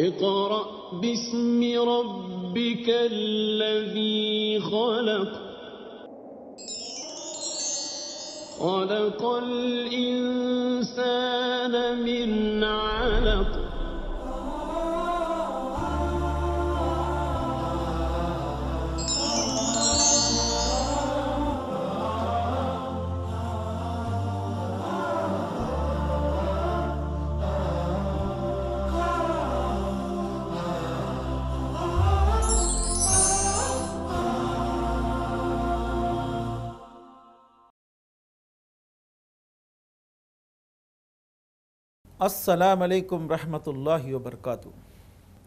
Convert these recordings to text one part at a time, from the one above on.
اقرأ باسم ربك الذي خلق خلق الإنسان من علق అస్సలం అయికం రహమతుల్లాహి వబర్కాతు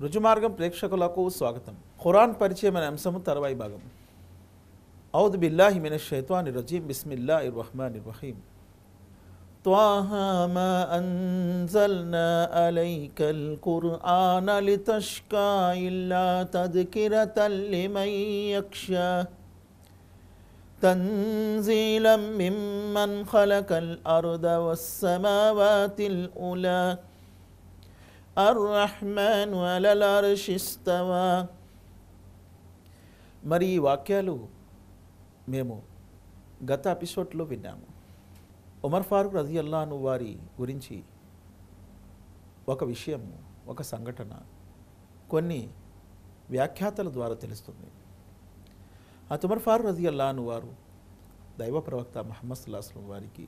రుజుమార్గం ప్రేక్షకులకు స్వాగతం ఖురాన్ పరిచయం అనే అంశము తర్వాయి భాగం ఔద్ బిల్లాహి మిన షైత్వాని రజీం బిస్మిల్లా ఇర్రహ్మాన్ ఇర్రహీం طه ما أنزلنا عليك القرآن لتشقى إلا تذكرة لمن يخشاه تنزيلا ممن خلق الأرض والسماوات الأولى అర్రహ్మాన్ అలలర్షిస్తవా మరి ఈ వాక్యాలు మేము గత ఎపిసోడ్లో విన్నాము ఉమర్ ఫారూక్ రజియల్లాను వారి గురించి ఒక విషయం ఒక సంఘటన కొన్ని వ్యాఖ్యాతల ద్వారా తెలుస్తుంది ఆ తుమర్ ఫారు రజి అల్లాను వారు దైవ ప్రవక్త మహమ్మద్ సుల్లాస్లం వారికి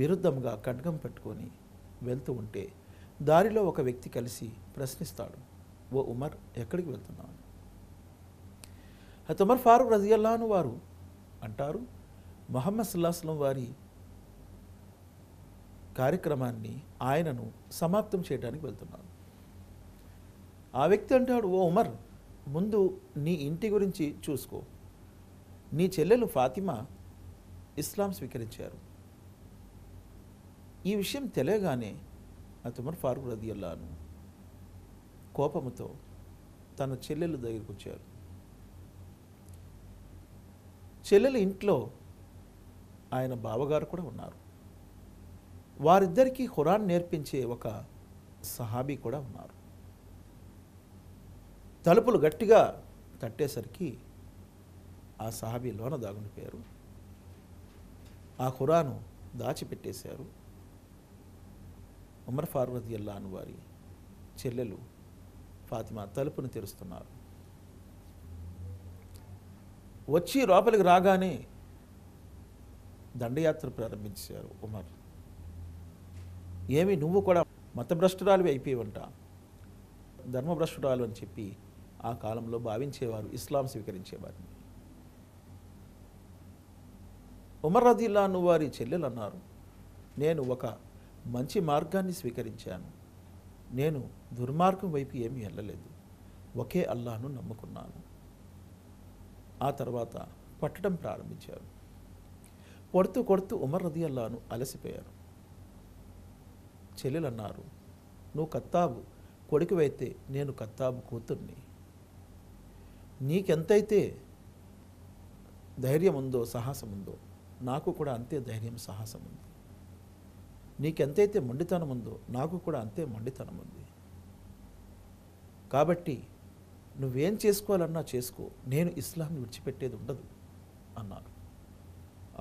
విరుద్ధంగా ఖడ్గం పట్టుకొని వెళ్తూ ఉంటే దారిలో ఒక వ్యక్తి కలిసి ప్రశ్నిస్తాడు ఓ ఉమర్ ఎక్కడికి వెళ్తున్నావు అని ఫారు రజి అల్లాను వారు అంటారు మహమ్మద్ సుల్లాస్లం వారి కార్యక్రమాన్ని ఆయనను సమాప్తం చేయడానికి వెళ్తున్నాను ఆ వ్యక్తి అంటాడు ఓ ఉమర్ ముందు నీ ఇంటి గురించి చూసుకో నీ చెల్లెలు ఫాతిమా ఇస్లాం స్వీకరించారు ఈ విషయం తెలియగానే అతమర్ ఫారూక్ రదియల్లాను కోపముతో తన చెల్లెలు దగ్గరికి వచ్చారు చెల్లెలు ఇంట్లో ఆయన బావగారు కూడా ఉన్నారు వారిద్దరికీ ఖురాన్ నేర్పించే ఒక సహాబీ కూడా ఉన్నారు తలుపులు గట్టిగా తట్టేసరికి ఆ సహాబీ లోన దాగుండిపోయారు ఆ ఖురాను దాచిపెట్టేశారు ఉమర్ ఫారూక్ అని వారి చెల్లెలు ఫాతిమా తలుపును తెరుస్తున్నారు వచ్చి లోపలికి రాగానే దండయాత్ర ప్రారంభించారు ఉమర్ ఏమి నువ్వు కూడా మతభ్రష్టురాలు అయిపోయి ఉంటా ధర్మభ్రష్టురాలు అని చెప్పి ఆ కాలంలో భావించేవారు ఇస్లాం స్వీకరించేవారు ఉమర్ నువ్వు వారి చెల్లెలు అన్నారు నేను ఒక మంచి మార్గాన్ని స్వీకరించాను నేను దుర్మార్గం వైపు ఏమీ వెళ్ళలేదు ఒకే అల్లాను నమ్ముకున్నాను ఆ తర్వాత పట్టడం ప్రారంభించారు కొడుతూ కొడుతూ ఉమర్ రది అల్లాను అలసిపోయారు చెల్లెలు అన్నారు నువ్వు కత్తాబు కొడుకువైతే నేను కత్తాబు కూతుర్ని నీకెంతైతే ధైర్యం ఉందో సాహసం ఉందో నాకు కూడా అంతే ధైర్యం సాహసం ఉంది నీకెంతైతే మొండితనం ఉందో నాకు కూడా అంతే మొండితనం ఉంది కాబట్టి నువ్వేం చేసుకోవాలన్నా చేసుకో నేను ఇస్లాంని విడిచిపెట్టేది ఉండదు అన్నారు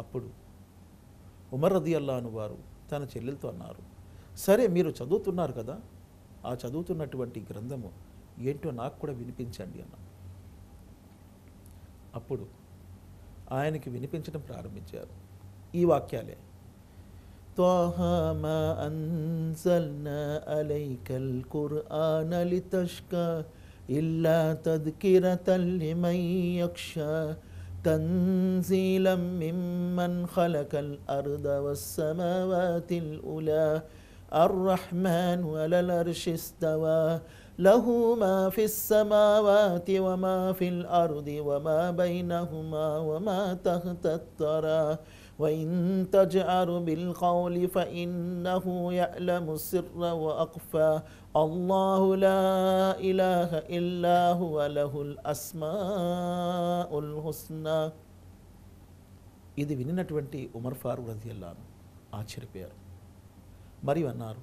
అప్పుడు ఉమర్ రది అల్లా వారు తన చెల్లెలతో అన్నారు సరే మీరు చదువుతున్నారు కదా ఆ చదువుతున్నటువంటి గ్రంథము ఏంటో నాకు కూడా వినిపించండి అన్నారు అప్పుడు ఆయనకి వినిపించడం ప్రారంభించారు ఈ వాక్యాలే త్వహమ అన్సల్న అలైకల్ ఖుర్ఆన లితష్కా ఇల్లా తద్కిర తల్లిమై యక్ష تنزيلا ممن خلق الأرض والسماوات الأولى الرحمن له ما في السماوات وما في الأرض وما بينهما وما تحت الثرى وإن تجعر بالقول فإنه يعلم السر وأخفى الله لا إله إلا هو له الأسماء الحسنى ఇది వినినటువంటి ఉమర్ ఫారూక్ రజీ అల్లాను ఆశ్చర్యపోయారు మరియు అన్నారు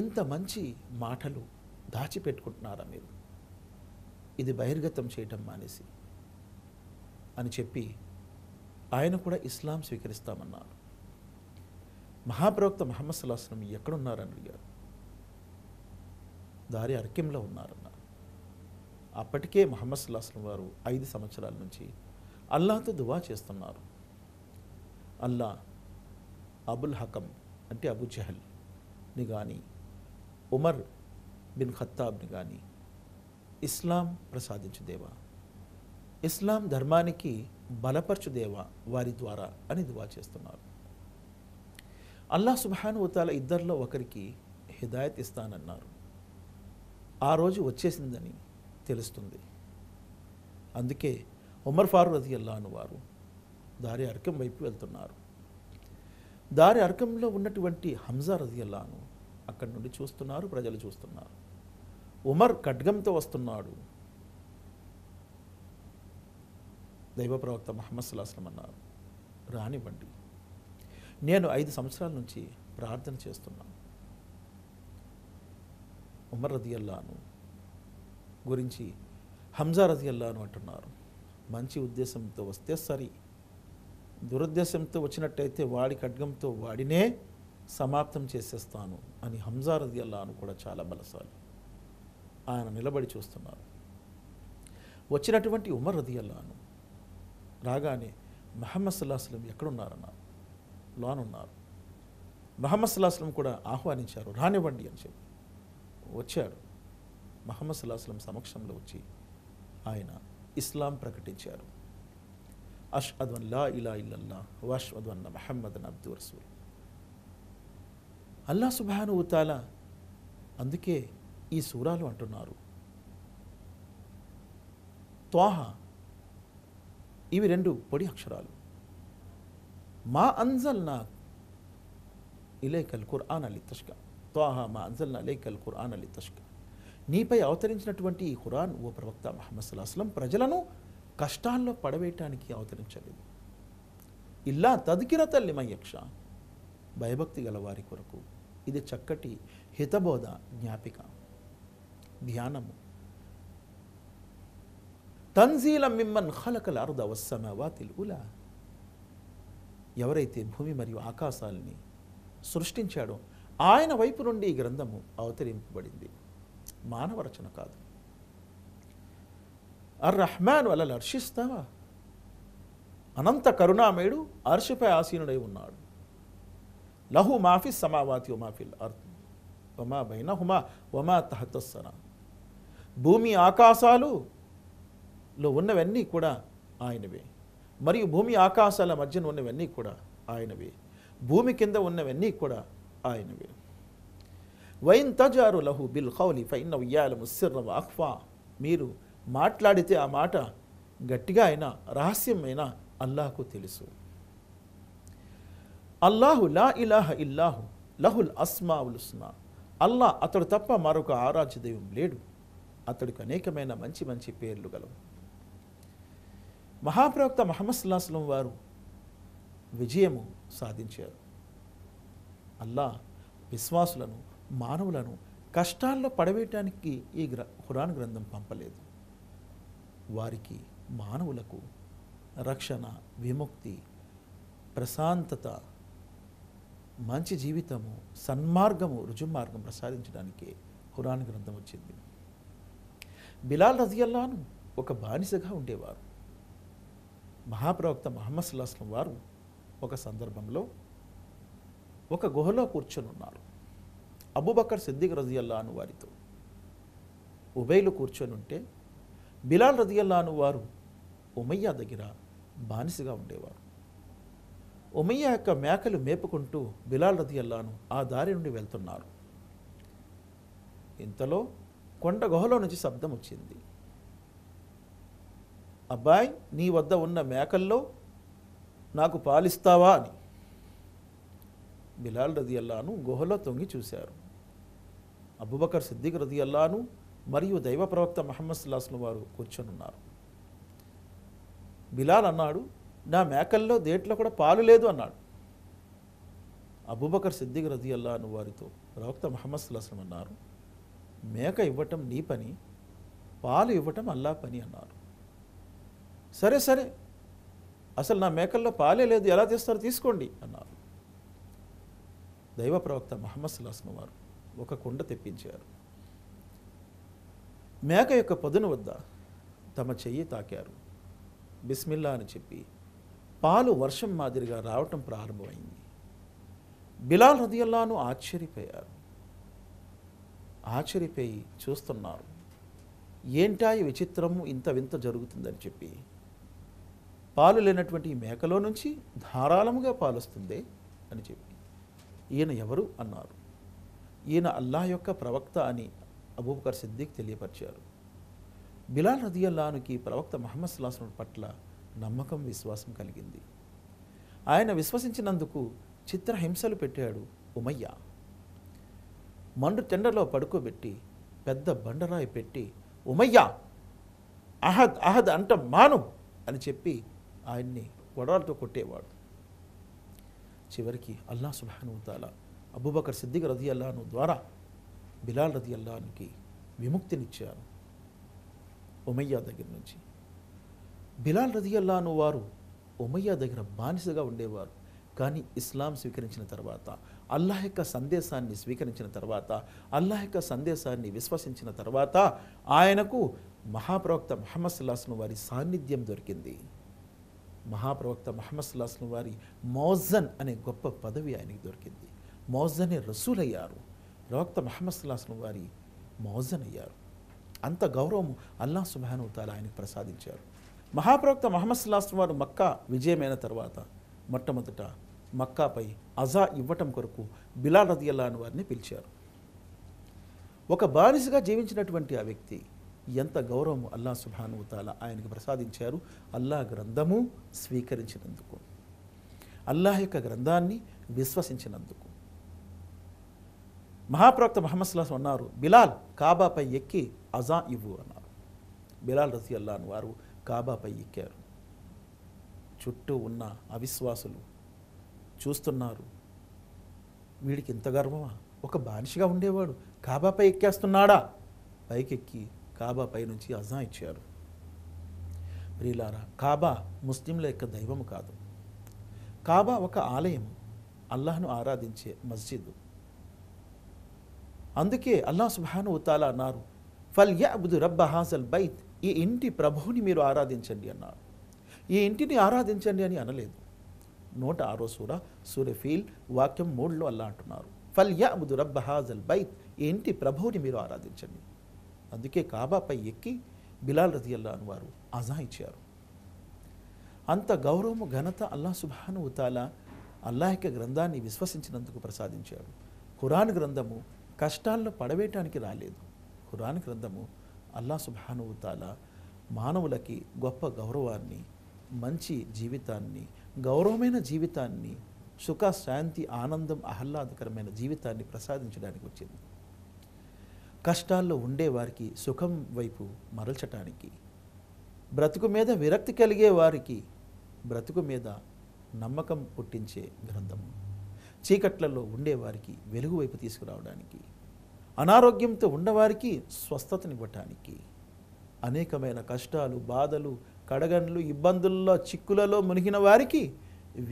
ఇంత మంచి మాటలు దాచిపెట్టుకుంటున్నారా మీరు ఇది బహిర్గతం చేయటం మానేసి అని చెప్పి ఆయన కూడా ఇస్లాం స్వీకరిస్తామన్నారు మహాప్రవక్త మహమ్మద్ సలాహస్లం ఎక్కడున్నారని అడిగారు దారి అర్కింలో ఉన్నారన్నారు అప్పటికే మహమ్మద్ సుల్లాహస్లం వారు ఐదు సంవత్సరాల నుంచి అల్లాతో దువా చేస్తున్నారు అల్లా అబుల్ హకం అంటే అబు జహల్ని కానీ ఉమర్ బిన్ ఖత్తాబ్ని కానీ ఇస్లాం ప్రసాదించుదేవా ఇస్లాం ధర్మానికి బలపరచుదేవా వారి ద్వారా అని దువా చేస్తున్నారు అల్లా సుబాను ఉతాల ఇద్దరిలో ఒకరికి హిదాయత్ ఇస్తానన్నారు ఆ రోజు వచ్చేసిందని తెలుస్తుంది అందుకే ఉమర్ ఫారూ రజి అల్లాను వారు దారి అర్కం వైపు వెళ్తున్నారు దారి అర్కంలో ఉన్నటువంటి హంజా రజి అల్లాను అక్కడి నుండి చూస్తున్నారు ప్రజలు చూస్తున్నారు ఉమర్ ఖడ్గంతో వస్తున్నాడు దైవ ప్రవక్త మహమ్మద్ సులాస్లం అన్నారు రానివ్వండి నేను ఐదు సంవత్సరాల నుంచి ప్రార్థన చేస్తున్నాను ఉమర్ అల్లాను గురించి హంజా అల్లాను అంటున్నారు మంచి ఉద్దేశంతో వస్తే సరి దురుద్దేశంతో వచ్చినట్టయితే వాడి ఖడ్గంతో వాడినే సమాప్తం చేసేస్తాను అని హంజా అల్లాను కూడా చాలా బలసాలి ఆయన నిలబడి చూస్తున్నారు వచ్చినటువంటి ఉమర్ రదియల్లాను రాగానే మహమ్మద్ సల్లాహస్లం ఎక్కడున్నారన్నారు లోనున్నారు మహమ్మద్ సలం కూడా ఆహ్వానించారు రానివ్వండి అని చెప్పి వచ్చాడు మహమ్మద్ సల్లాహస్లం సమక్షంలో వచ్చి ఆయన ఇస్లాం ప్రకటించారు అష్ అద్వన్ లా ఇలా ఇల్లల్లా వాష్ అద్వన్న మహమ్మద్ అన్ అబ్దు రసూల్ అల్లా సుబాను ఉతాల అందుకే ఈ సూరాలు అంటున్నారు త్వాహ ఇవి రెండు పొడి అక్షరాలు మా అంజల్నా ఇలేకల్ ఖుర్ఆన్ అలీ తష్క త్వాహ మా అంజల్నా ఇలేకల్ ఖుర్ఆన్ అలీ తష్క నీపై అవతరించినటువంటి ఈ ఖురాన్ ఓ ప్రవక్త మహమ్మద్ సల్లాహస్లం ప్రజలను కష్టాల్లో పడవేయటానికి అవతరించలేదు ఇల్లా తదికిర తల్లి మయక్ష భయభక్తి గల వారి కొరకు ఇది చక్కటి హితబోధ జ్ఞాపిక ధ్యానము తన్జీల మిమ్మన్ ఖలకల అర్ధ వస్సమావాతిల్ ఉలా ఎవరైతే భూమి మరియు ఆకాశాలని సృష్టించాడో ఆయన వైపు నుండి ఈ గ్రంథము అవతరింపబడింది మానవ రచన కాదు అర్ రహ్మాన్ వల్ల హర్షిస్తావా అనంత కరుణామయుడు అర్షిపై ఆసీనుడై ఉన్నాడు లహు మాఫీ సమావాతి ఉమాఫిల్ అర్ ఒమా బైన హుమా ఒమా తహతస్సనా భూమి ఆకాశాలు లో ఉన్నవన్నీ కూడా ఆయనవే మరియు భూమి ఆకాశాల మధ్యన ఉన్నవన్నీ కూడా ఆయనవే భూమి కింద ఉన్నవన్నీ కూడా ఆయనవే వైన్ తజారు లహు బిల్ హౌలి ఫైన్ ఉయ్యాల ముస్సిర్ అఖ్వా మీరు మాట్లాడితే ఆ మాట గట్టిగా అయినా రహస్యమైన అల్లాహకు తెలుసు అల్లాహు లా ఇలాహ ఇల్లాహు లహుల్ అస్మావులుస్నా అల్లా అతడు తప్ప మరొక ఆరాధ్య దైవం లేడు అతడికి అనేకమైన మంచి మంచి పేర్లు గలవు మహాప్రవక్త మహమ్మద్ వారు విజయము సాధించారు అల్లా విశ్వాసులను మానవులను కష్టాల్లో పడవేయటానికి ఈ గ్ర ఖురాన్ గ్రంథం పంపలేదు వారికి మానవులకు రక్షణ విముక్తి ప్రశాంతత మంచి జీవితము సన్మార్గము రుజుమార్గం ప్రసాదించడానికే ఖురాన్ గ్రంథం వచ్చింది బిలాల్ రజియల్లాను ఒక బానిసగా ఉండేవారు మహాప్రవక్త మహమ్మద్ సుల్లాస్లం వారు ఒక సందర్భంలో ఒక గుహలో కూర్చొని ఉన్నారు అబూబకర్ సిద్దిక్ రజియల్లాను వారితో ఉబైలు కూర్చొని ఉంటే బిలాల్ రజియల్లాను వారు ఉమయ్యా దగ్గర బానిసగా ఉండేవారు ఉమయ్య యొక్క మేకలు మేపుకుంటూ బిలాల్ రజియల్లాను ఆ దారి నుండి వెళ్తున్నారు ఇంతలో కొండ గుహలో నుంచి శబ్దం వచ్చింది అబ్బాయి నీ వద్ద ఉన్న మేకల్లో నాకు పాలిస్తావా అని బిలాల్ రది అల్లాను గుహలో తొంగి చూశారు అబుబకర్ సిద్దిక్ రది అల్లాను మరియు దైవ ప్రవక్త మహమ్మద్ సుల్లాస్ల వారు కూర్చొనున్నారు బిలాల్ అన్నాడు నా మేకల్లో దేట్లో కూడా పాలు లేదు అన్నాడు అబుబకర్ సిద్దిక్ రది అల్లాను వారితో ప్రవక్త మహమ్మద్ సుల్లాస్లం అన్నారు మేక ఇవ్వటం నీ పని పాలు ఇవ్వటం అల్లా పని అన్నారు సరే సరే అసలు నా మేకల్లో పాలే లేదు ఎలా తీస్తారో తీసుకోండి అన్నారు దైవ ప్రవక్త మహమ్మద్ సులాస్మ వారు ఒక కుండ తెప్పించారు మేక యొక్క పొదును వద్ద తమ చెయ్యి తాకారు బిస్మిల్లా అని చెప్పి పాలు వర్షం మాదిరిగా రావటం ప్రారంభమైంది బిలాల్ హృదయల్లాను ఆశ్చర్యపోయారు ఆశ్చర్యపోయి చూస్తున్నారు ఏంటా ఈ విచిత్రము ఇంత వింత జరుగుతుందని చెప్పి పాలు లేనటువంటి ఈ మేకలో నుంచి ధారాళముగా పాలుస్తుంది అని చెప్పి ఈయన ఎవరు అన్నారు ఈయన అల్లాహ్ యొక్క ప్రవక్త అని అబూబకర్ సిద్దిక్ తెలియపరిచారు బిలాల్ అల్లానికి ప్రవక్త మహమ్మద్ సుల్లాసం పట్ల నమ్మకం విశ్వాసం కలిగింది ఆయన విశ్వసించినందుకు చిత్రహింసలు పెట్టాడు ఉమయ్య మండు తెండలో పడుకోబెట్టి పెద్ద బండరాయి పెట్టి ఉమయ్యా అహద్ అహద్ అంట మాను అని చెప్పి ఆయన్ని గొడవలతో కొట్టేవాడు చివరికి అల్లా సుబానుతాల అబ్బుబకర్ సిద్దిక్ రది అల్లాను ద్వారా బిలాల్ రది అల్లానికి విముక్తినిచ్చారు ఉమయ్యా దగ్గర నుంచి బిలాల్ రది అల్లాను వారు ఉమయ్యా దగ్గర బానిసగా ఉండేవారు కానీ ఇస్లాం స్వీకరించిన తర్వాత అల్లాహ్ యొక్క సందేశాన్ని స్వీకరించిన తర్వాత అల్లాహ్ యొక్క సందేశాన్ని విశ్వసించిన తర్వాత ఆయనకు మహాప్రవక్త మహమ్మద్ సుల్లాస్ను వారి సాన్నిధ్యం దొరికింది మహాప్రవక్త మహమ్మద్ సుల్లాస్ను వారి మౌజన్ అనే గొప్ప పదవి ఆయనకి దొరికింది మౌజనే రసూల్ అయ్యారు ప్రవక్త మహమ్మద్ సుల్లాస్ను వారి మౌజన్ అయ్యారు అంత గౌరవం అల్లా తాల ఆయనకు ప్రసాదించారు మహాప్రవక్త మహమ్మద్ సుల్లాస్ వారు మక్కా విజయమైన తర్వాత మొట్టమొదట మక్కాపై అజా ఇవ్వటం కొరకు బిలాల్ రదియల్లా అని వారిని పిలిచారు ఒక బానిసగా జీవించినటువంటి ఆ వ్యక్తి ఎంత గౌరవం అల్లా సుభానుతాల ఆయనకు ప్రసాదించారు అల్లా గ్రంథము స్వీకరించినందుకు అల్లాహ్ యొక్క గ్రంథాన్ని విశ్వసించినందుకు మహాప్రవక్త మహమ్మద్ సలాస్ అన్నారు బిలాల్ కాబాపై ఎక్కి అజా ఇవ్వు అన్నారు బిలాల్ రజీ అల్లాన్ వారు కాబాపై ఎక్కారు చుట్టూ ఉన్న అవిశ్వాసులు చూస్తున్నారు వీడికి ఇంత గర్వమా ఒక బానిషిగా ఉండేవాడు కాబా ఎక్కేస్తున్నాడా పైకెక్కి కాబా పై నుంచి అజా ఇచ్చారు ప్రియులారా కాబా ముస్లింల యొక్క దైవము కాదు కాబా ఒక ఆలయం అల్లాహ్ను ఆరాధించే మస్జిద్ అందుకే అల్లా సుబాను ఉతాలా అన్నారు ఫల్ యాబుదు రబ్బ హాసల్ బైత్ ఈ ఇంటి ప్రభువుని మీరు ఆరాధించండి అన్నారు ఈ ఇంటిని ఆరాధించండి అని అనలేదు నూట ఆరో సూర సూర్య వాక్యం మూడులో అల్లా అంటున్నారు ఫల్యా అబుదు రబ్బ హాజల్ బైత్ ఏంటి ప్రభువుని మీరు ఆరాధించండి అందుకే కాబాపై ఎక్కి బిలాల్ అని వారు అజా ఇచ్చారు అంత గౌరవము ఘనత అల్లా సుబాను ఉతాల అల్లా యొక్క గ్రంథాన్ని విశ్వసించినందుకు ప్రసాదించాడు ఖురాన్ గ్రంథము కష్టాల్లో పడవేయటానికి రాలేదు ఖురాన్ గ్రంథము అల్లా సుబాను ఉతాల మానవులకి గొప్ప గౌరవాన్ని మంచి జీవితాన్ని గౌరవమైన జీవితాన్ని సుఖ శాంతి ఆనందం ఆహ్లాదకరమైన జీవితాన్ని ప్రసాదించడానికి వచ్చింది కష్టాల్లో ఉండేవారికి సుఖం వైపు మరల్చటానికి బ్రతుకు మీద విరక్తి కలిగే వారికి బ్రతుకు మీద నమ్మకం పుట్టించే గ్రంథం చీకట్లలో ఉండేవారికి వెలుగు వైపు తీసుకురావడానికి అనారోగ్యంతో ఉన్నవారికి స్వస్థతనివ్వటానికి అనేకమైన కష్టాలు బాధలు కడగండ్లు ఇబ్బందుల్లో చిక్కులలో మునిగిన వారికి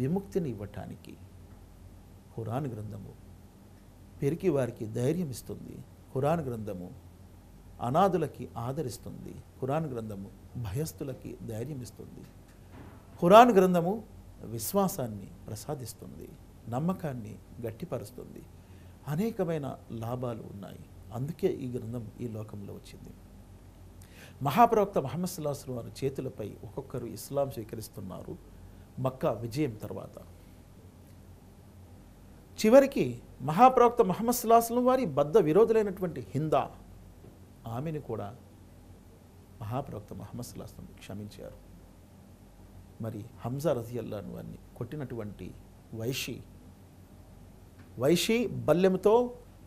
విముక్తిని ఇవ్వటానికి హురాన్ గ్రంథము పెరిగి వారికి ధైర్యం ఇస్తుంది హురాన్ గ్రంథము అనాథులకి ఆదరిస్తుంది ఖురాన్ గ్రంథము భయస్థులకి ధైర్యం ఇస్తుంది హురాన్ గ్రంథము విశ్వాసాన్ని ప్రసాదిస్తుంది నమ్మకాన్ని గట్టిపరుస్తుంది అనేకమైన లాభాలు ఉన్నాయి అందుకే ఈ గ్రంథం ఈ లోకంలో వచ్చింది మహాప్రవక్త మహమ్మద్ సుల్లాహస్లం వారి చేతులపై ఒక్కొక్కరు ఇస్లాం స్వీకరిస్తున్నారు మక్కా విజయం తర్వాత చివరికి మహాప్రవక్త మహమ్మద్ సుల్లాహస్లం వారి బద్ద విరోధులైనటువంటి హిందా ఆమెను కూడా మహాప్రవక్త మహమ్మద్ సుల్లాహస్లం క్షమించారు మరి హంజా రజియల్లాను వారిని కొట్టినటువంటి వైషి వైషి బల్లెంతో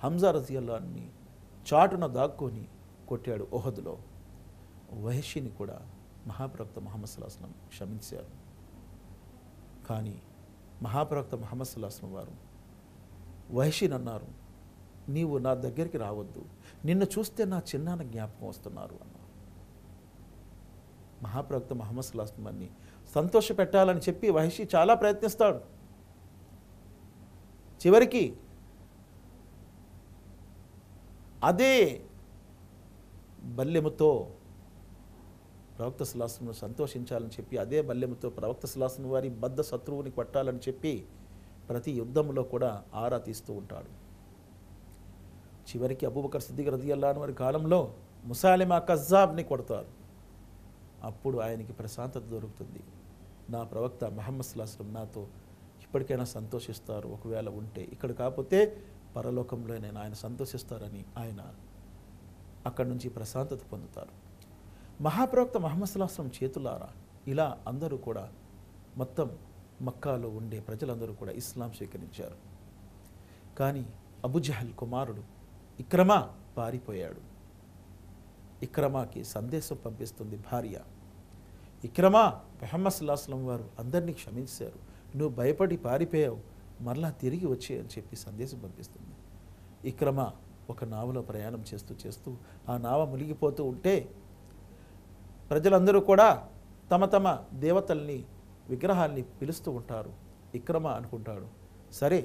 హంజా రజియల్లాన్ని చాటున దాక్కుని కొట్టాడు ఓహద్లో వహషిని కూడా మహాప్రవక్త మహమ్మద్ సుల్లాహస్లం క్షమించారు కానీ మహాప్రవక్త మహమ్మద్ సుల్లాహస్లం వారు వహషిని అన్నారు నీవు నా దగ్గరికి రావద్దు నిన్ను చూస్తే నా చిన్నాన జ్ఞాపకం వస్తున్నారు అన్నారు మహాప్రవక్త మహమ్మద్ సుల్లాస్లమాన్ని సంతోష పెట్టాలని చెప్పి వహిషి చాలా ప్రయత్నిస్తాడు చివరికి అదే బల్లెముతో ప్రవక్త సులాసును సంతోషించాలని చెప్పి అదే బల్యముతో ప్రవక్త సులాసును వారి బద్ధ శత్రువుని కొట్టాలని చెప్పి ప్రతి యుద్ధంలో కూడా ఆరా తీస్తూ ఉంటాడు చివరికి అబూబకర్ సిద్దిక్ రదియల్లాను వారి కాలంలో ముసాలిమా కజాబ్ని కొడతారు అప్పుడు ఆయనకి ప్రశాంతత దొరుకుతుంది నా ప్రవక్త మహమ్మద్ సులాస్లం నాతో ఇప్పటికైనా సంతోషిస్తారు ఒకవేళ ఉంటే ఇక్కడ కాకపోతే పరలోకంలో నేను ఆయన సంతోషిస్తారని ఆయన అక్కడి నుంచి ప్రశాంతత పొందుతారు మహాప్రవక్త మహమ్మద్ సలాహం చేతులారా ఇలా అందరూ కూడా మొత్తం మక్కాలో ఉండే ప్రజలందరూ కూడా ఇస్లాం స్వీకరించారు కానీ అబుజహల్ కుమారుడు ఇక్రమా పారిపోయాడు ఇక్రమాకి సందేశం పంపిస్తుంది భార్య ఇక్రమా మెహమ్మద్ సుల్లాహం వారు అందరినీ క్షమించారు నువ్వు భయపడి పారిపోయావు మరలా తిరిగి వచ్చే అని చెప్పి సందేశం పంపిస్తుంది ఇక్రమ ఒక నావలో ప్రయాణం చేస్తూ చేస్తూ ఆ నావ మునిగిపోతూ ఉంటే ప్రజలందరూ కూడా తమ తమ దేవతల్ని విగ్రహాల్ని పిలుస్తూ ఉంటారు ఇక్రమ అనుకుంటాడు సరే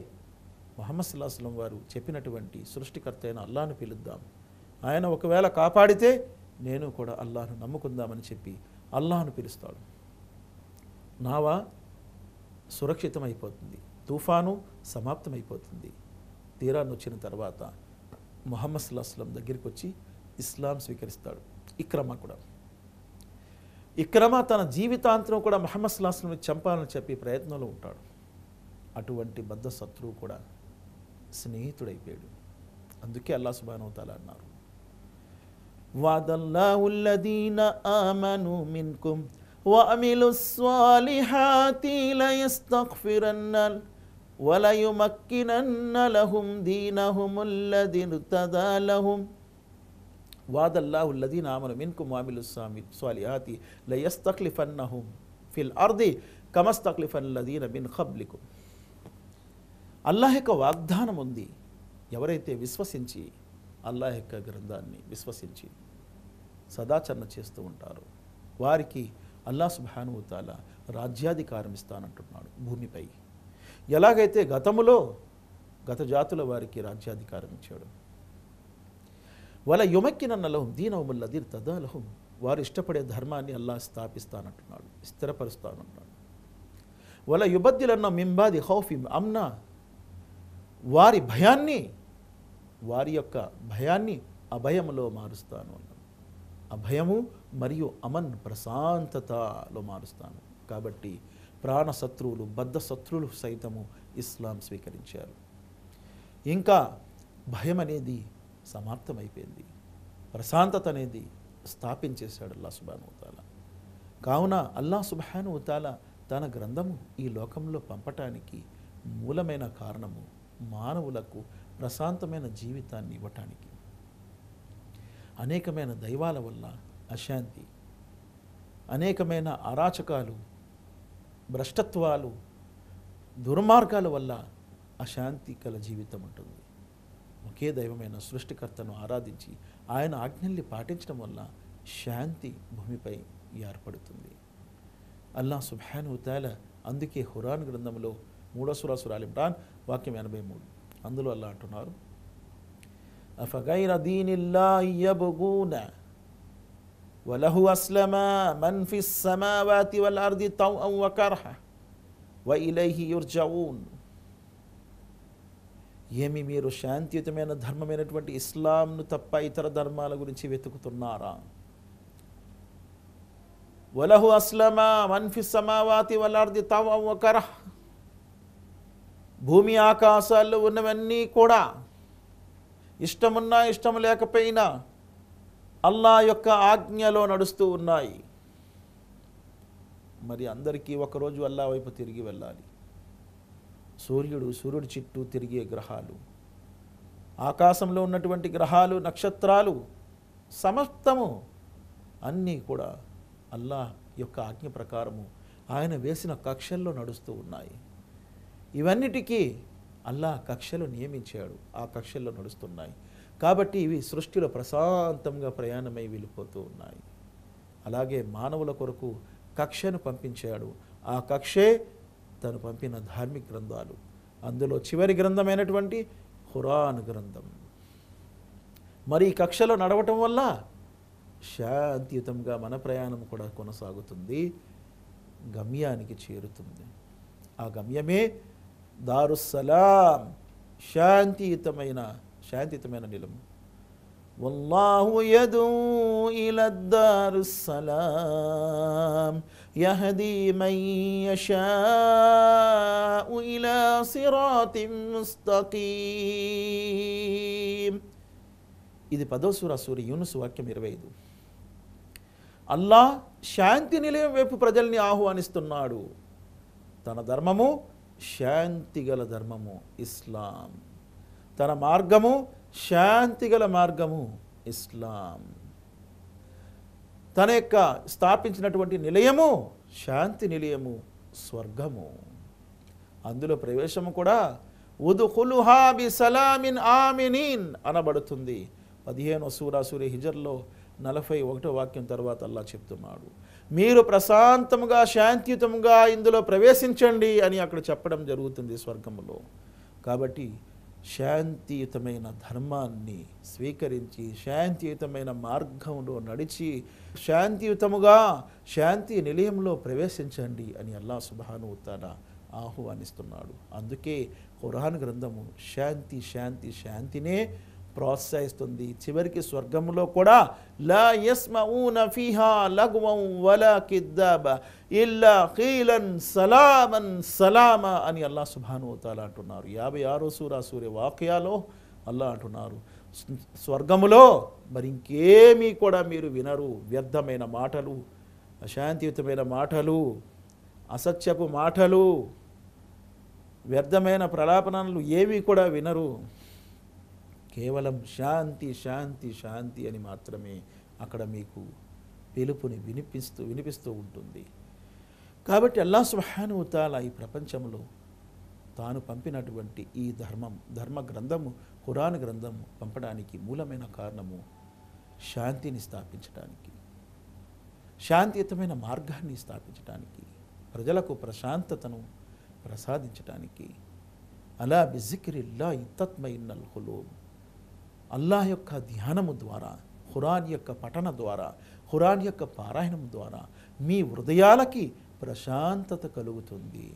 మొహమ్మద్ సుల్లాహస్లం వారు చెప్పినటువంటి సృష్టికర్త అయిన అల్లాను పిలుద్దాం ఆయన ఒకవేళ కాపాడితే నేను కూడా అల్లాను నమ్ముకుందామని చెప్పి అల్లాను పిలుస్తాడు నావా సురక్షితమైపోతుంది తుఫాను సమాప్తమైపోతుంది తీరాన్ని వచ్చిన తర్వాత మొహమ్మద్ సుల్లాహస్లం దగ్గరికి వచ్చి ఇస్లాం స్వీకరిస్తాడు ఇక్రమ కూడా ఇక్రమ తన జీవితాంతం కూడా మహమ్మద్ సులాస్లం చంపాలని చెప్పి ప్రయత్నంలో ఉంటాడు అటువంటి బద్ధ శత్రువు కూడా స్నేహితుడైపోయాడు అందుకే అల్లా సుబానవుతాల అన్నారు వాదల్లాహుల్లదీన ఆమను మిన్కుం وعملوا الصالحات ليستغفرن وليمكنن لهم دينهم الذي ارتدى لهم వాదల్లాహుల్లదీన్ ఆమను మిన్కు మామిలు స్వామి స్వాలిహాతి లయస్తఖ్లిఫన్నహుం ఫిల్ అర్ది లదీన మిన్ ఖబ్లికు అల్లాహ్ యొక్క వాగ్దానం ఉంది ఎవరైతే విశ్వసించి అల్లాహ్ యొక్క గ్రంథాన్ని విశ్వసించి సదాచరణ చేస్తూ ఉంటారు వారికి అల్లా సుభానుతాల రాజ్యాధికారం ఇస్తానంటున్నాడు భూమిపై ఎలాగైతే గతములో గత జాతుల వారికి రాజ్యాధికారం ఇచ్చాడు వల యుమక్కినన్నలహం దీనవముల్ అదీర్ తదాలహం వారు ఇష్టపడే ధర్మాన్ని అల్లా స్థాపిస్తానంటున్నాడు స్థిరపరుస్తానంటున్నాడు వల యుబద్దులన్న మింబాది హౌఫి అమ్న వారి భయాన్ని వారి యొక్క భయాన్ని అభయములో మారుస్తాను అన్నాడు అభయము మరియు అమన్ ప్రశాంతతలో మారుస్తాను కాబట్టి ప్రాణ శత్రువులు బద్ధ శత్రువులు సైతము ఇస్లాం స్వీకరించారు ఇంకా భయం అనేది సమాప్తమైపోయింది ప్రశాంతత అనేది స్థాపించేశాడు అల్లా ఉతాల కావున అల్లా ఉతాల తన గ్రంథము ఈ లోకంలో పంపటానికి మూలమైన కారణము మానవులకు ప్రశాంతమైన జీవితాన్ని ఇవ్వటానికి అనేకమైన దైవాల వల్ల అశాంతి అనేకమైన అరాచకాలు భ్రష్టత్వాలు దుర్మార్గాల వల్ల అశాంతి కల జీవితం ఉంటుంది ఒకే దైవమైన సృష్టికర్తను ఆరాధించి ఆయన ఆజ్ఞల్ని పాటించడం వల్ల శాంతి భూమిపై ఏర్పడుతుంది అల్లా సుభాన్ ఉతాల అందుకే హురాన్ గ్రంథంలో మూడో సురాసుర అలిమ్రాన్ వాక్యం ఎనభై మూడు అందులో అల్లా అంటున్నారు అఫగైర దీనిల్లాబూన వలహు అస్లమ మన్ఫిస్ సమావాతి వల్ అర్ది తౌ వకర్హ ఏమి మీరు శాంతియుతమైన ధర్మమైనటువంటి ఇస్లాంను తప్ప ఇతర ధర్మాల గురించి వెతుకుతున్నారా వలహు అస్లమా మన్ఫి సమావాతి వలార్ది తవకర భూమి ఆకాశాల్లో ఉన్నవన్నీ కూడా ఇష్టమున్నా ఇష్టం లేకపోయినా అల్లా యొక్క ఆజ్ఞలో నడుస్తూ ఉన్నాయి మరి అందరికీ ఒకరోజు అల్లా వైపు తిరిగి వెళ్ళాలి సూర్యుడు సూర్యుడి చుట్టూ తిరిగే గ్రహాలు ఆకాశంలో ఉన్నటువంటి గ్రహాలు నక్షత్రాలు సమస్తము అన్నీ కూడా అల్లాహ్ యొక్క ఆజ్ఞ ప్రకారము ఆయన వేసిన కక్షల్లో నడుస్తూ ఉన్నాయి ఇవన్నిటికీ అల్లా కక్షలు నియమించాడు ఆ కక్షల్లో నడుస్తున్నాయి కాబట్టి ఇవి సృష్టిలో ప్రశాంతంగా ప్రయాణమై వెళ్ళిపోతూ ఉన్నాయి అలాగే మానవుల కొరకు కక్షను పంపించాడు ఆ కక్షే తను పంపిన ధార్మిక గ్రంథాలు అందులో చివరి గ్రంథమైనటువంటి హురాన్ గ్రంథం మరి ఈ కక్షలో నడవటం వల్ల శాంతియుతంగా మన ప్రయాణం కూడా కొనసాగుతుంది గమ్యానికి చేరుతుంది ఆ గమ్యమే దారుస్సలాం శాంతియుతమైన శాంతియుతమైన నిలము والله يدعو إلى الدار السلام يهدي من يشاء إلى صراط مستقيم ఇది పదో సూర సూర్య యూనుసు వాక్యం ఇరవై ఐదు అల్లాహ్ శాంతి నిలయం వైపు ప్రజల్ని ఆహ్వానిస్తున్నాడు తన ధర్మము శాంతి గల ధర్మము ఇస్లాం తన మార్గము శాంతి గల మార్గము ఇస్లాం తన యొక్క స్థాపించినటువంటి నిలయము శాంతి నిలయము స్వర్గము అందులో ప్రవేశము కూడా ఉదుహులుహాబి సలామిన్ ఆమినీన్ అనబడుతుంది పదిహేను సూరా సూర్య హిజర్లో నలభై ఒకటో వాక్యం తర్వాత అల్లా చెప్తున్నాడు మీరు ప్రశాంతముగా శాంతియుతంగా ఇందులో ప్రవేశించండి అని అక్కడ చెప్పడం జరుగుతుంది స్వర్గంలో కాబట్టి శాంతియుతమైన ధర్మాన్ని స్వీకరించి శాంతియుతమైన మార్గంలో నడిచి శాంతియుతముగా శాంతి నిలయంలో ప్రవేశించండి అని అల్లా సుబానుతాల ఆహ్వానిస్తున్నాడు అందుకే ఖురాన్ గ్రంథము శాంతి శాంతి శాంతినే ప్రోత్సహిస్తుంది చివరికి స్వర్గంలో కూడా ఇల్లా సలామన్ అని అల్లా సుభానుతాలా అంటున్నారు యాభై ఆరో సూరా సూర్య వాక్యాలో అల్లా అంటున్నారు స్వర్గములో మరి ఇంకేమీ కూడా మీరు వినరు వ్యర్థమైన మాటలు అశాంతియుతమైన మాటలు అసత్యపు మాటలు వ్యర్థమైన ప్రలాపనలు ఏమీ కూడా వినరు కేవలం శాంతి శాంతి శాంతి అని మాత్రమే అక్కడ మీకు పిలుపుని వినిపిస్తూ వినిపిస్తూ ఉంటుంది కాబట్టి అల్లా సుహానుతాల ఈ ప్రపంచంలో తాను పంపినటువంటి ఈ ధర్మం ధర్మ గ్రంథము ఖురాన్ గ్రంథము పంపడానికి మూలమైన కారణము శాంతిని స్థాపించడానికి శాంతియుతమైన మార్గాన్ని స్థాపించడానికి ప్రజలకు ప్రశాంతతను ప్రసాదించడానికి అలా బిజిక్రిల్లా ఇత్తత్మైనల్ హులూబ్ అల్లాహ్ యొక్క ధ్యానము ద్వారా హురాన్ యొక్క పఠన ద్వారా హురాన్ యొక్క పారాయణం ద్వారా మీ హృదయాలకి ప్రశాంతత కలుగుతుంది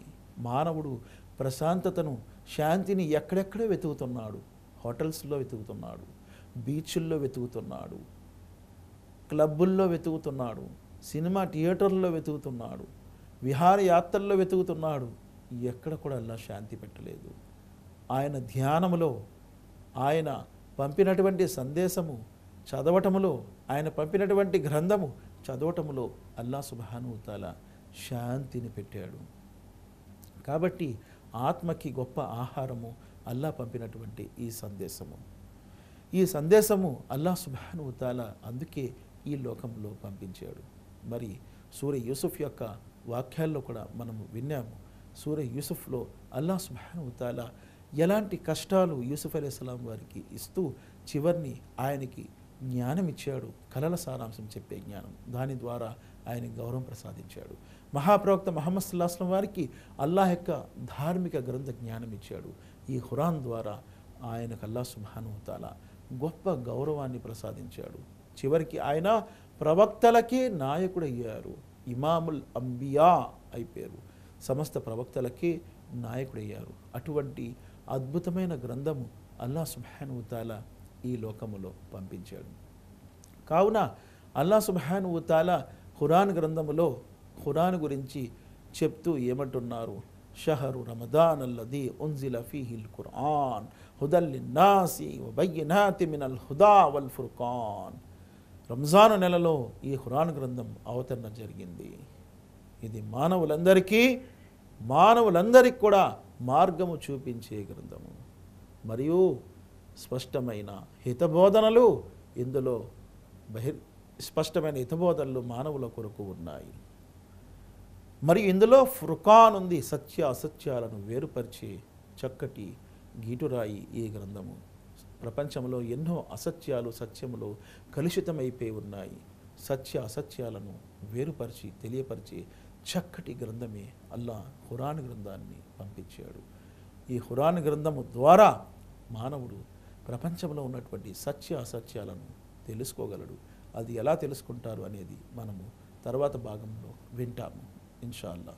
మానవుడు ప్రశాంతతను శాంతిని ఎక్కడెక్కడో వెతుకుతున్నాడు హోటల్స్లో వెతుకుతున్నాడు బీచ్ల్లో వెతుకుతున్నాడు క్లబ్బుల్లో వెతుకుతున్నాడు సినిమా థియేటర్లో వెతుకుతున్నాడు విహారయాత్రల్లో వెతుకుతున్నాడు ఎక్కడ కూడా అల్లా శాంతి పెట్టలేదు ఆయన ధ్యానములో ఆయన పంపినటువంటి సందేశము చదవటములో ఆయన పంపినటువంటి గ్రంథము చదవటములో అల్లా సుబానుతాల శాంతిని పెట్టాడు కాబట్టి ఆత్మకి గొప్ప ఆహారము అల్లా పంపినటువంటి ఈ సందేశము ఈ సందేశము అల్లా సుబానుతాల అందుకే ఈ లోకంలో పంపించాడు మరి సూర్య యూసుఫ్ యొక్క వాక్యాల్లో కూడా మనము విన్నాము సూర్య యూసుఫ్లో అల్లా సుబానుతాల ఎలాంటి కష్టాలు యూసుఫ్ అలైస్లాం వారికి ఇస్తూ చివరిని ఆయనకి జ్ఞానం ఇచ్చాడు కలల సారాంశం చెప్పే జ్ఞానం దాని ద్వారా ఆయన గౌరవం ప్రసాదించాడు మహాప్రవక్త మహమ్మద్ సుల్లాస్లం వారికి అల్లాహ్ యొక్క ధార్మిక గ్రంథ జ్ఞానం ఇచ్చాడు ఈ హురాన్ ద్వారా ఆయనకు అల్లా సుభానుతాల గొప్ప గౌరవాన్ని ప్రసాదించాడు చివరికి ఆయన ప్రవక్తలకే నాయకుడయ్యారు ఇమాముల్ అంబియా అయిపోయారు సమస్త ప్రవక్తలకే నాయకుడయ్యారు అటువంటి అద్భుతమైన గ్రంథము అల్లా ఉతాల ఈ లోకములో పంపించాడు కావున అల్లా ఉతాల ఖురాన్ గ్రంథములో ఖురాన్ గురించి చెప్తూ ఏమంటున్నారు షహరు రమదాన్ అల్లది ఉన్జిల ఫీహిల్ ఖురాన్ హుదల్లిన్నాసి వబయ్యనాతి మినల్ హుదా వల్ ఫుర్ఖాన్ రంజాన్ నెలలో ఈ హురాన్ గ్రంథం అవతరణ జరిగింది ఇది మానవులందరికీ మానవులందరికీ కూడా మార్గము చూపించే గ్రంథము మరియు స్పష్టమైన హితబోధనలు ఇందులో బహిర్ స్పష్టమైన హితబోధనలు మానవుల కొరకు ఉన్నాయి మరియు ఇందులో ఫుర్ఖాన్ ఉంది సత్య అసత్యాలను వేరుపరిచే చక్కటి గీటురాయి ఈ గ్రంథము ప్రపంచంలో ఎన్నో అసత్యాలు సత్యములు కలుషితమైపోయి ఉన్నాయి సత్య అసత్యాలను వేరుపరిచి తెలియపరిచి చక్కటి గ్రంథమే అల్లా ఖురాన్ గ్రంథాన్ని పంపించాడు ఈ హురాన్ గ్రంథము ద్వారా మానవుడు ప్రపంచంలో ఉన్నటువంటి సత్య అసత్యాలను తెలుసుకోగలడు అది ఎలా తెలుసుకుంటారు అనేది మనము తర్వాత భాగంలో వింటాము ఇన్షాల్లా